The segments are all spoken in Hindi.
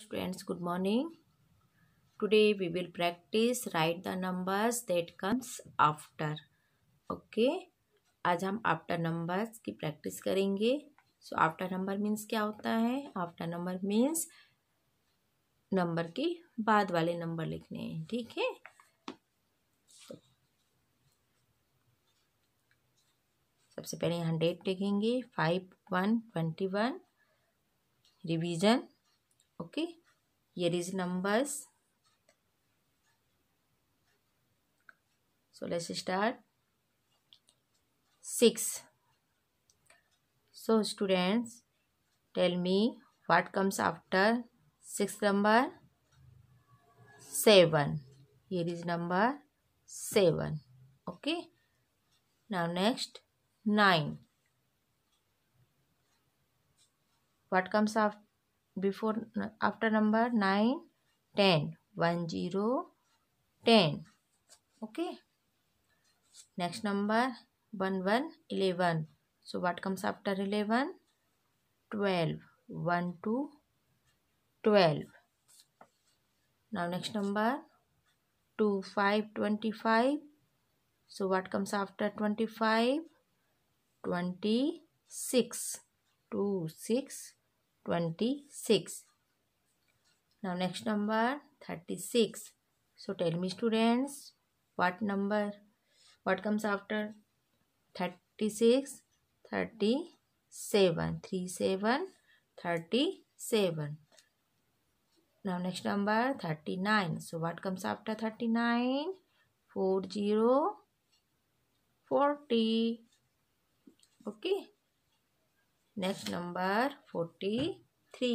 Students good morning Today we will practice write the numbers that comes after okay आज हम आफ्टर नंबर्स की प्रैक्टिस करेंगे सो आफ्टर नंबर मीन्स क्या होता है आफ्टर नंबर मीन्स नंबर के बाद वाले नंबर लिखने हैं ठीक है सबसे पहले हंड्रेड लिखेंगे five one twenty one revision okay here is numbers so let's start 6 so students tell me what comes after 6 number 7 here is number 7 okay now next 9 what comes after before after number 9 10 1 0 10 okay next number 1 1 11 so what comes after 11 12 1 2 12 now next number 2 5 25 so what comes after 25 26 2 6 26 now next number 36 so tell me students what number what comes after 36 37 37 37 now next number 39 so what comes after 39 40 40 okay next number forty three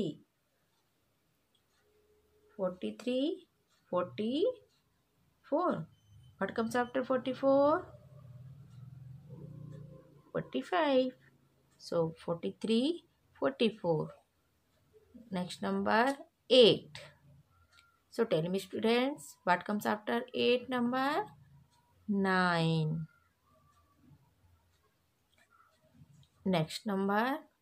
forty three forty four what comes after 44 45 so 43 44 next number 8 so tell me students what comes after 8 number 9 next number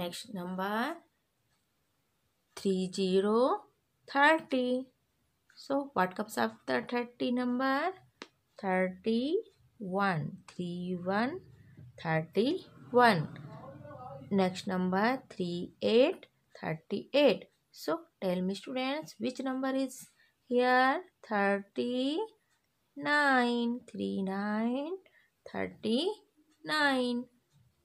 next number three zero thirty so what comes after thirty number thirty one three one thirty one next number three eight thirty eight so tell me students which number is here thirty nine three nine thirty nine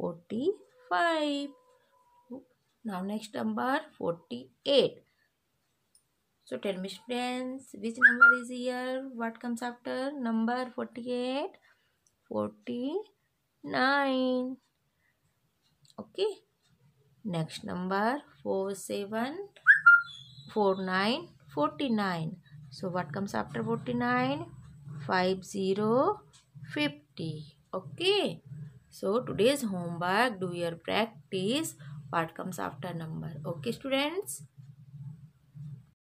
45. Now next number 48. So tell me friends which number is here? What comes after number 48? 49. Okay. Next number 47, 49, 49. So what comes after 49? 50, 50. Okay. So today's homework do your practice What comes after number. Okay students.